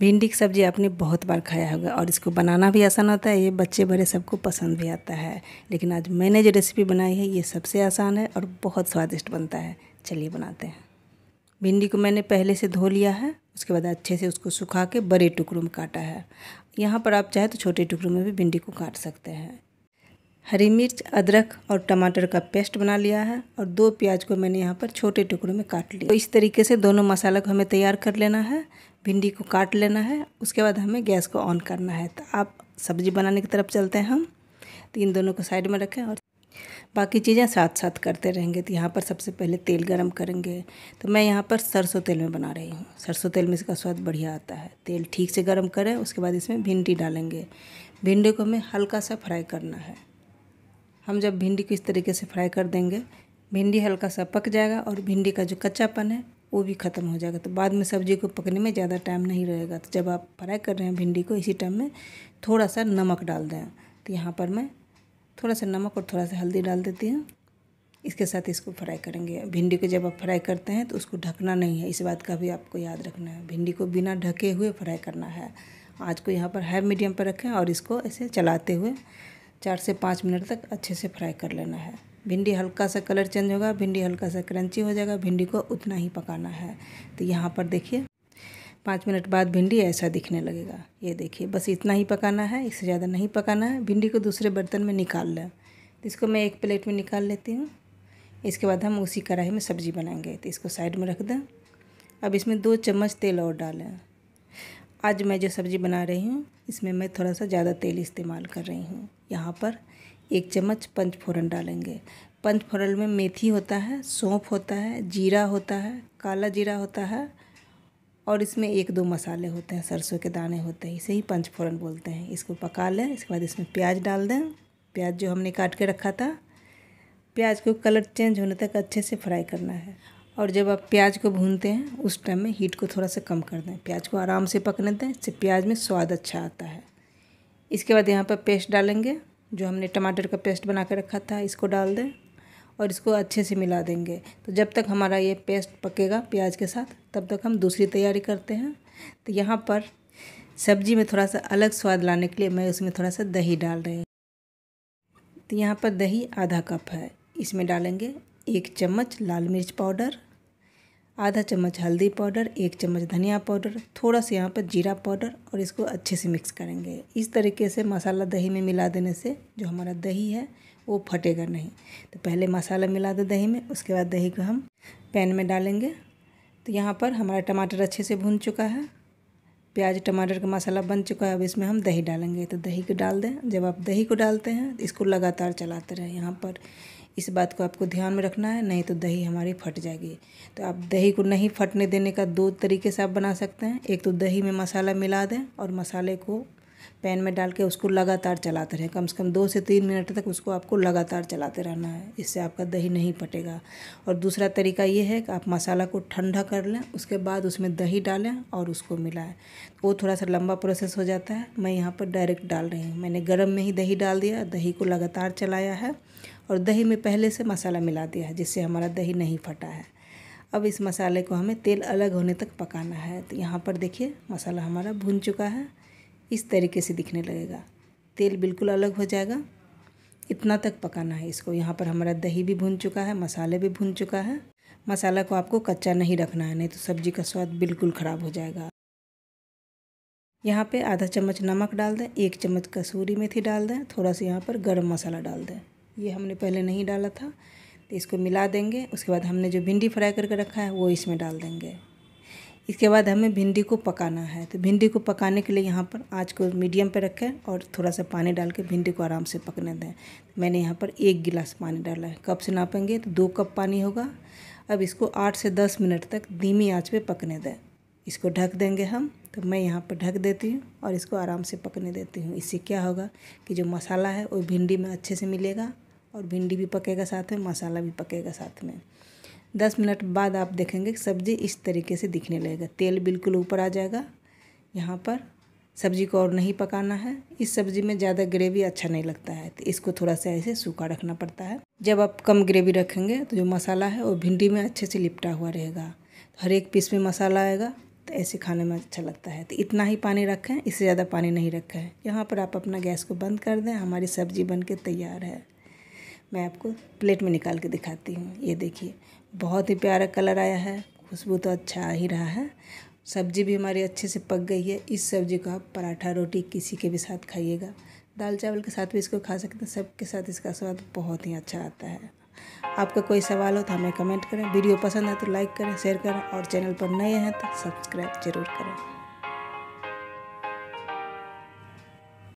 भिंडी की सब्ज़ी आपने बहुत बार खाया होगा और इसको बनाना भी आसान होता है ये बच्चे बड़े सबको पसंद भी आता है लेकिन आज मैंने जो रेसिपी बनाई है ये सबसे आसान है और बहुत स्वादिष्ट बनता है चलिए बनाते हैं भिंडी को मैंने पहले से धो लिया है उसके बाद अच्छे से उसको सुखा के बड़े टुकड़ों में काटा है यहाँ पर आप चाहे तो छोटे टुकड़ों में भी भिंडी को काट सकते हैं हरी मिर्च अदरक और टमाटर का पेस्ट बना लिया है और दो प्याज को मैंने यहाँ पर छोटे टुकड़ों में काट लिया तो इस तरीके से दोनों मसाला को हमें तैयार कर लेना है भिंडी को काट लेना है उसके बाद हमें गैस को ऑन करना है तो आप सब्जी बनाने की तरफ चलते हैं हम तो इन दोनों को साइड में रखें और बाकी चीज़ें साथ साथ करते रहेंगे तो यहाँ पर सबसे पहले तेल गरम करेंगे तो मैं यहाँ पर सरसों तेल में बना रही हूँ सरसों तेल में इसका स्वाद बढ़िया आता है तेल ठीक से गरम करें उसके बाद इसमें भिंडी डालेंगे भिंडी को हमें हल्का सा फ्राई करना है हम जब भिंडी को इस तरीके से फ्राई कर देंगे भिंडी हल्का सा पक जाएगा और भिंडी का जो कच्चापन है वो भी ख़त्म हो जाएगा तो बाद में सब्जी को पकने में ज़्यादा टाइम नहीं रहेगा तो जब आप फ्राई कर रहे हैं भिंडी को इसी टाइम में थोड़ा सा नमक डाल दें तो यहाँ पर मैं थोड़ा सा नमक और थोड़ा सा हल्दी डाल देती हूँ इसके साथ इसको फ्राई करेंगे भिंडी को जब आप फ्राई करते हैं तो उसको ढकना नहीं है इस बात का भी आपको याद रखना है भिंडी को बिना ढके हुए फ्राई करना है आज को यहाँ पर हाई मीडियम पर रखें और इसको ऐसे चलाते हुए चार से पाँच मिनट तक अच्छे से फ्राई कर लेना है भिंडी हल्का सा कलर चेंज होगा भिंडी हल्का सा क्रंची हो जाएगा भिंडी को उतना ही पकाना है तो यहाँ पर देखिए पाँच मिनट बाद भिंडी ऐसा दिखने लगेगा ये देखिए बस इतना ही पकाना है इससे ज़्यादा नहीं पकाना है भिंडी को दूसरे बर्तन में निकाल लें तो इसको मैं एक प्लेट में निकाल लेती हूँ इसके बाद हम उसी कढ़ाई में सब्ज़ी बनाएंगे तो इसको साइड में रख दें अब इसमें दो चम्मच तेल और डालें आज मैं जो सब्ज़ी बना रही हूँ इसमें मैं थोड़ा सा ज़्यादा तेल इस्तेमाल कर रही हूँ यहाँ पर एक चम्मच पंचफोरन डालेंगे पंचफोरन में मेथी होता है सौंफ होता है जीरा होता है काला जीरा होता है और इसमें एक दो मसाले होते हैं सरसों के दाने होते हैं इसे ही पंचफोरन बोलते हैं इसको पका लें इसके बाद इसमें प्याज डाल दें प्याज जो हमने काट के रखा था प्याज को कलर चेंज होने तक अच्छे से फ्राई करना है और जब आप प्याज को भूनते हैं उस टाइम में हीट को थोड़ा सा कम कर दें प्याज को आराम से पकने दें इससे प्याज में स्वाद अच्छा आता है इसके बाद यहाँ पर पेस्ट डालेंगे जो हमने टमाटर का पेस्ट बना कर रखा था इसको डाल दें और इसको अच्छे से मिला देंगे तो जब तक हमारा ये पेस्ट पकेगा प्याज के साथ तब तक हम दूसरी तैयारी करते हैं तो यहाँ पर सब्जी में थोड़ा सा अलग स्वाद लाने के लिए मैं उसमें थोड़ा सा दही डाल रही हूँ तो यहाँ पर दही आधा कप है इसमें डालेंगे एक चम्मच लाल मिर्च पाउडर आधा चम्मच हल्दी पाउडर एक चम्मच धनिया पाउडर थोड़ा सा यहाँ पर जीरा पाउडर और इसको अच्छे से मिक्स करेंगे इस तरीके से मसाला दही में मिला देने से जो हमारा दही है वो फटेगा नहीं तो पहले मसाला मिला दो दही में उसके बाद दही को हम पैन में डालेंगे तो यहाँ पर हमारा टमाटर अच्छे से भून चुका है प्याज टमाटर का मसाला बन चुका है अब इसमें हम दही डालेंगे तो दही को डाल दें जब आप दही को डालते हैं इसको लगातार चलाते रहें यहाँ पर इस बात को आपको ध्यान में रखना है नहीं तो दही हमारी फट जाएगी तो आप दही को नहीं फटने देने का दो तरीके से आप बना सकते हैं एक तो दही में मसाला मिला दें और मसाले को पैन में डाल के उसको लगातार चलाते रहें कम से कम दो से तीन मिनट तक उसको आपको लगातार चलाते रहना है इससे आपका दही नहीं फटेगा और दूसरा तरीका ये है कि आप मसाला को ठंडा कर लें उसके बाद उसमें दही डालें और उसको मिलाएं वो थोड़ा सा लंबा प्रोसेस हो जाता है मैं यहाँ पर डायरेक्ट डाल रही हूँ मैंने गर्म में ही दही डाल दिया दही को लगातार चलाया है और दही में पहले से मसाला मिला दिया है जिससे हमारा दही नहीं फटा है अब इस मसाले को हमें तेल अलग होने तक पकाना है तो यहाँ पर देखिए मसाला हमारा भून चुका है इस तरीके से दिखने लगेगा तेल बिल्कुल अलग हो जाएगा इतना तक पकाना है इसको यहाँ पर हमारा दही भी भून चुका है मसाले भी भून चुका है मसाला को आपको कच्चा नहीं रखना है नहीं तो सब्ज़ी का स्वाद बिल्कुल ख़राब हो जाएगा यहाँ पे आधा चम्मच नमक डाल दें एक चम्मच कसूरी मेथी डाल दें थोड़ा सा यहाँ पर गर्म मसाला डाल दें ये हमने पहले नहीं डाला था तो इसको मिला देंगे उसके बाद हमने जो भिंडी फ्राई करके रखा है वो इसमें डाल देंगे इसके बाद हमें भिंडी को पकाना है तो भिंडी को पकाने के लिए यहाँ पर आँच को मीडियम पे रखें और थोड़ा सा पानी डाल के भिंडी को आराम से पकने दें मैंने यहाँ पर एक गिलास पानी डाला है कप से नापेंगे तो दो कप पानी होगा अब इसको आठ से दस मिनट तक धीमी आँच पर पकने दें इसको ढक देंगे हम तो मैं यहाँ पर ढक देती हूँ और इसको आराम से पकने देती हूँ इससे क्या होगा कि जो मसाला है वो भिंडी में अच्छे से मिलेगा और भिंडी भी पकेगा साथ में मसाला भी पकेगा साथ में दस मिनट बाद आप देखेंगे सब्ज़ी इस तरीके से दिखने लगेगा तेल बिल्कुल ऊपर आ जाएगा यहाँ पर सब्ज़ी को और नहीं पकाना है इस सब्ज़ी में ज़्यादा ग्रेवी अच्छा नहीं लगता है तो इसको थोड़ा सा ऐसे सूखा रखना पड़ता है जब आप कम ग्रेवी रखेंगे तो जो मसाला है वो भिंडी में अच्छे से लिपटा हुआ रहेगा तो हर एक पीस में मसाला आएगा तो ऐसे खाने में अच्छा लगता है तो इतना ही पानी रखें इससे ज़्यादा पानी नहीं रखें यहाँ पर आप अपना गैस को बंद कर दें हमारी सब्ज़ी बन के तैयार है मैं आपको प्लेट में निकाल के दिखाती हूँ ये देखिए बहुत ही प्यारा कलर आया है खुशबू तो अच्छा आ ही रहा है सब्ज़ी भी हमारी अच्छे से पक गई है इस सब्ज़ी को आप पराठा रोटी किसी के भी साथ खाइएगा दाल चावल के साथ भी इसको खा सकते हैं सबके साथ इसका स्वाद बहुत ही अच्छा आता है आपका कोई सवाल हो तो हमें कमेंट करें वीडियो पसंद है तो लाइक करें शेयर करें और चैनल पर नए हैं तो सब्सक्राइब जरूर करें